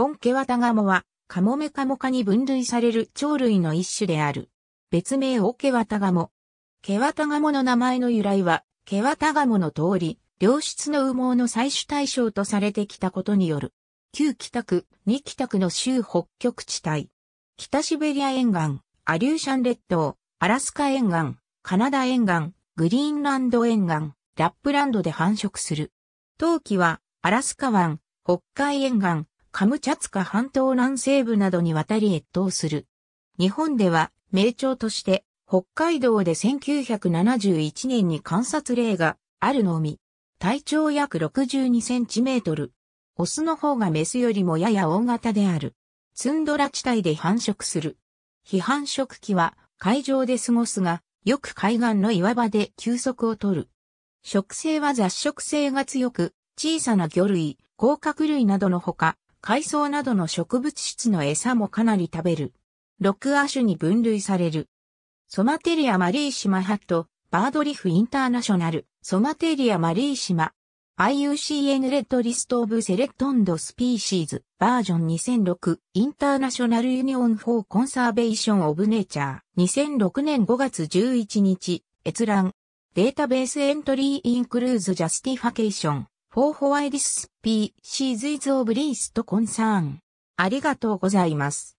本ケワタガモは、カモメカモ科に分類される鳥類の一種である。別名オケワタガモ。ケワタガモの名前の由来は、ケワタガモの通り、良質の羽毛の採取対象とされてきたことによる。旧北区、二北区の州北極地帯。北シベリア沿岸、アリューシャン列島、アラスカ沿岸、カナダ沿岸、グリーンランド沿岸、ラップランドで繁殖する。冬季は、アラスカ湾、北海沿岸、カムチャツカ半島南西部などに渡り越冬する。日本では名鳥として北海道で1971年に観察例があるのみ、体長約62センチメートル。オスの方がメスよりもやや大型である。ツンドラ地帯で繁殖する。非繁殖期は海上で過ごすが、よく海岸の岩場で休息をとる。食性は雑食性が強く、小さな魚類、甲殻類などのほか、海藻などの植物質の餌もかなり食べる。6亜種に分類される。ソマテリアマリーシマハット、バードリフインターナショナル、ソマテリアマリーシマ。IUCN レッドリストオブセレクトンドスピーシーズバージョン2006インターナショナルユニオンフォーコンサーベーションオブネイチャー2006年5月11日閲覧データベースエントリーインクルーズジャスティファケーション For Why This PC is of Least Concern ありがとうございます。